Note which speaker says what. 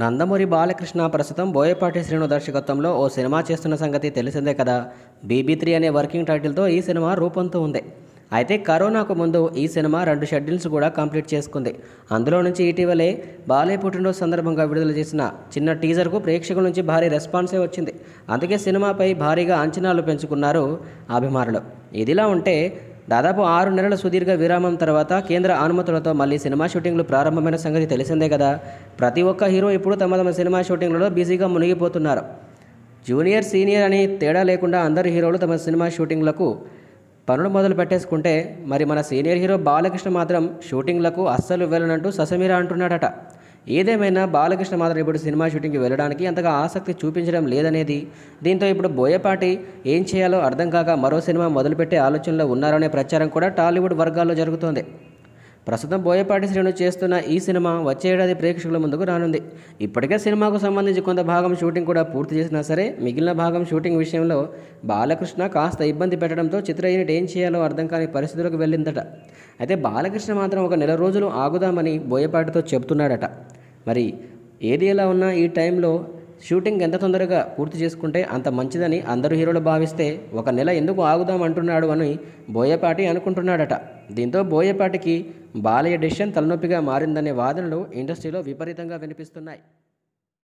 Speaker 1: నందమూరి బాలకృష్ణ ప్రస్తుతం బోయపాటి శ్రీను దర్శకత్వంలో ఓ సినిమా చేస్తున్న సంగతి తెలిసిందే కదా బీబీ త్రీ అనే వర్కింగ్ టైటిల్తో ఈ సినిమా రూపంతో ఉంది అయితే కరోనాకు ముందు ఈ సినిమా రెండు షెడ్యూల్స్ కూడా కంప్లీట్ చేసుకుంది అందులో నుంచి ఇటీవలే బాలయ్య పుట్టినరోజు సందర్భంగా విడుదల చేసిన చిన్న టీజర్కు ప్రేక్షకుల నుంచి భారీ రెస్పాన్సే వచ్చింది అందుకే సినిమాపై భారీగా అంచనాలు పెంచుకున్నారు అభిమానులు ఇదిలా ఉంటే దాదాపు ఆరు నెలల సుదీర్ఘ విరామం తర్వాత కేంద్ర అనుమతులతో మళ్ళీ సినిమా షూటింగ్లు ప్రారంభమైన సంగతి తెలిసిందే కదా ప్రతి ఒక్క హీరో ఇప్పుడు తమ తమ సినిమా షూటింగ్లలో బిజీగా మునిగిపోతున్నారు జూనియర్ సీనియర్ అని తేడా లేకుండా అందరు హీరోలు తమ సినిమా షూటింగ్లకు పనులు మొదలు పెట్టేసుకుంటే మరి మన సీనియర్ హీరో బాలకృష్ణ మాత్రం షూటింగ్లకు అస్సలు వెళ్ళనంటూ ససమీరా అంటున్నాడట ఏదేమైనా బాలకృష్ణ మాత్రం ఇప్పుడు సినిమా షూటింగ్కి వెళ్ళడానికి అంతగా ఆసక్తి చూపించడం లేదనేది దీంతో ఇప్పుడు బోయపాటి ఏం చేయాలో అర్థం కాక మరో సినిమా మొదలుపెట్టే ఆలోచనలో ఉన్నారనే ప్రచారం కూడా టాలీవుడ్ వర్గాల్లో జరుగుతోంది ప్రస్తుతం బోయపాటి శ్రీను చేస్తున్న ఈ సినిమా వచ్చే ఏడాది ప్రేక్షకుల ముందుకు రానుంది ఇప్పటికే సినిమాకు సంబంధించి కొంత భాగం షూటింగ్ కూడా పూర్తి చేసినా సరే మిగిలిన భాగం షూటింగ్ విషయంలో బాలకృష్ణ కాస్త ఇబ్బంది పెట్టడంతో చిత్ర యూనిట్ ఏం చేయాలో అర్థం కాని పరిస్థితులకు వెళ్ళిందట అయితే బాలకృష్ణ మాత్రం ఒక నెల రోజులు ఆగుదామని బోయపాటితో చెబుతున్నాడట మరి ఏది ఎలా ఉన్నా ఈ టైంలో షూటింగ్ ఎంత తొందరగా పూర్తి చేసుకుంటే అంత మంచిదని అందరు హీరోలు భావిస్తే ఒక నెల ఎందుకు ఆగుదాం అంటున్నాడు అని బోయపాటి అనుకుంటున్నాడట దీంతో బోయపాటికి బాలయ్య డిషన్ తలనొప్పిగా మారిందనే వాదనలు ఇండస్ట్రీలో విపరీతంగా వినిపిస్తున్నాయి